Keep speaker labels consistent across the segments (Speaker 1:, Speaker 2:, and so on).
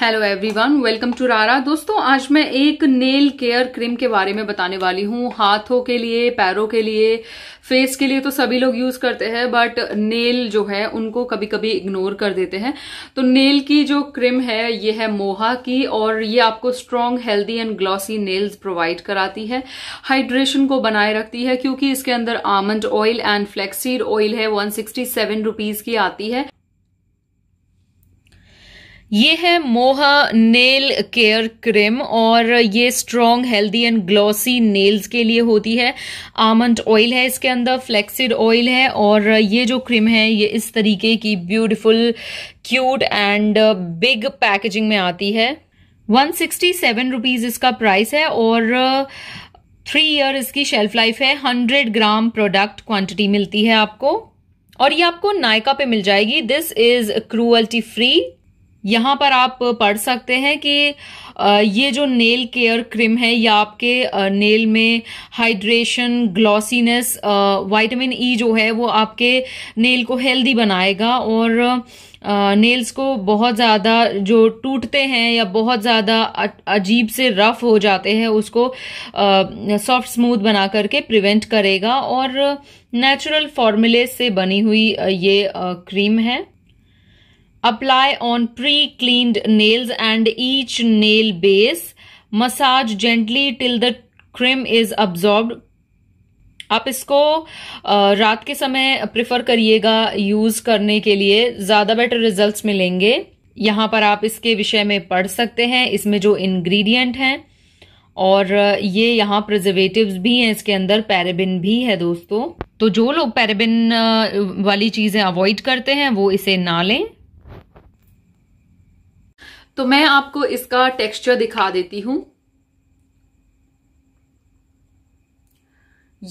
Speaker 1: Hello everyone welcome to रारा दोस्तों आज मैं एक नेल केयर क्रीम के बारे में बताने वाली हूँ हाथों के लिए पैरों के लिए फेस के लिए तो सभी लोग यूज करते हैं बट नेल जो है उनको कभी कभी इग्नोर कर देते हैं तो नेल की जो क्रीम है ये है मोहा की और ये आपको strong healthy and glossy nails provide कराती है हाइड्रेशन को बनाए रखती है क्योंकि इसके अंदर almond oil and flaxseed oil है वन सिक्सटी की आती है ये है मोहा नेल केयर क्रीम और ये strong healthy and glossy nails के लिए होती है आमंड ऑयल है इसके अंदर फ्लेक्सिड ऑयल है और ये जो क्रीम है ये इस तरीके की beautiful cute and big packaging में आती है 167 सिक्सटी इसका प्राइस है और थ्री uh, ईयर इसकी शेल्फ लाइफ है हंड्रेड ग्राम प्रोडक्ट क्वांटिटी मिलती है आपको और ये आपको नायका पे मिल जाएगी दिस इज क्रूअल्टी फ्री यहाँ पर आप पढ़ सकते हैं कि ये जो नेल केयर क्रीम है ये आपके नेल में हाइड्रेशन ग्लॉसीनेस विटामिन ई जो है वो आपके नेल को हेल्दी बनाएगा और नेल्स को बहुत ज़्यादा जो टूटते हैं या बहुत ज़्यादा अजीब से रफ हो जाते हैं उसको सॉफ्ट स्मूथ बना करके प्रिवेंट करेगा और नेचुरल फॉर्मूले से बनी हुई ये क्रीम है Apply on pre-cleaned nails and each nail base. Massage gently till the cream is absorbed. आप इसको रात के समय प्रेफर करिएगा यूज करने के लिए ज्यादा बेटर रिजल्ट्स मिलेंगे यहां पर आप इसके विषय में पढ़ सकते हैं इसमें जो इंग्रेडिएंट हैं और ये यहाँ प्रिजर्वेटिव्स भी हैं इसके अंदर पैराबिन भी है दोस्तों तो जो लोग पैराबिन वाली चीज़ें अवॉइड करते हैं वो इसे ना लें तो मैं आपको इसका टेक्सचर दिखा देती हूं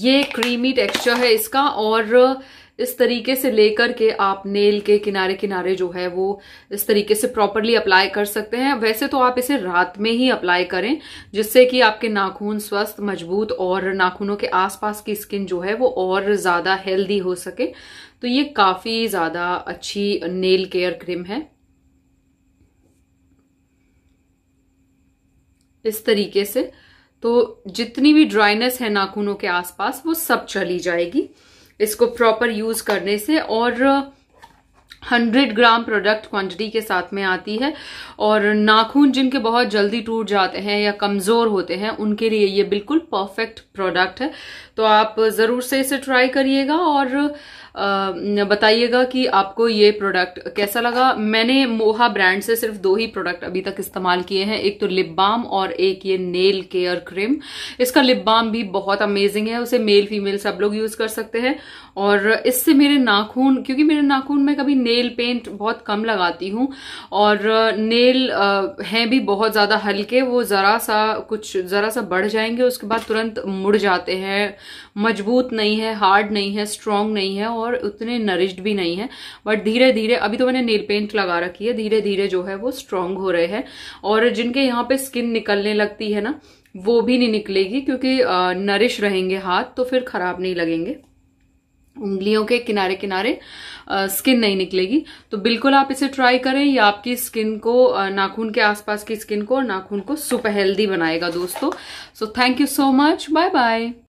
Speaker 1: ये क्रीमी टेक्सचर है इसका और इस तरीके से लेकर के आप नेल के किनारे किनारे जो है वो इस तरीके से प्रॉपरली अप्लाई कर सकते हैं वैसे तो आप इसे रात में ही अप्लाई करें जिससे कि आपके नाखून स्वस्थ मजबूत और नाखूनों के आसपास की स्किन जो है वो और ज़्यादा हेल्दी हो सके तो ये काफ़ी ज़्यादा अच्छी नेल केयर क्रीम है इस तरीके से तो जितनी भी ड्राइनेस है नाखूनों के आसपास वो सब चली जाएगी इसको प्रॉपर यूज करने से और 100 ग्राम प्रोडक्ट क्वांटिटी के साथ में आती है और नाखून जिनके बहुत जल्दी टूट जाते हैं या कमज़ोर होते हैं उनके लिए ये बिल्कुल परफेक्ट प्रोडक्ट है तो आप ज़रूर से इसे ट्राई करिएगा और बताइएगा कि आपको ये प्रोडक्ट कैसा लगा मैंने मोहा ब्रांड से सिर्फ दो ही प्रोडक्ट अभी तक इस्तेमाल किए हैं एक तो लिप बाम और एक ये नेल केयर क्रीम इसका लिप बाम भी बहुत अमेजिंग है उसे मेल फीमेल सब लोग यूज कर सकते हैं और इससे मेरे नाखून क्योंकि मेरे नाखून में कभी नेल पेंट बहुत कम लगाती हूँ और नेल हैं भी बहुत ज़्यादा हल्के वो ज़रा सा कुछ ज़रा सा बढ़ जाएंगे उसके बाद तुरंत मुड़ जाते हैं मजबूत नहीं है हार्ड नहीं है स्ट्रांग नहीं है और और उतने नरिश्ड भी नहीं है बट धीरे धीरे अभी तो मैंने नेल पेंट लगा रखी है धीरे धीरे जो है वो स्ट्रांग हो रहे हैं और जिनके यहाँ पे स्किन निकलने लगती है ना वो भी नहीं निकलेगी क्योंकि नरिश रहेंगे हाथ तो फिर खराब नहीं लगेंगे उंगलियों के किनारे किनारे आ, स्किन नहीं निकलेगी तो बिल्कुल आप इसे ट्राई करें ये आपकी स्किन को नाखून के आसपास की स्किन को और नाखून को सुपर हेल्दी बनाएगा दोस्तों so thank you so much bye bye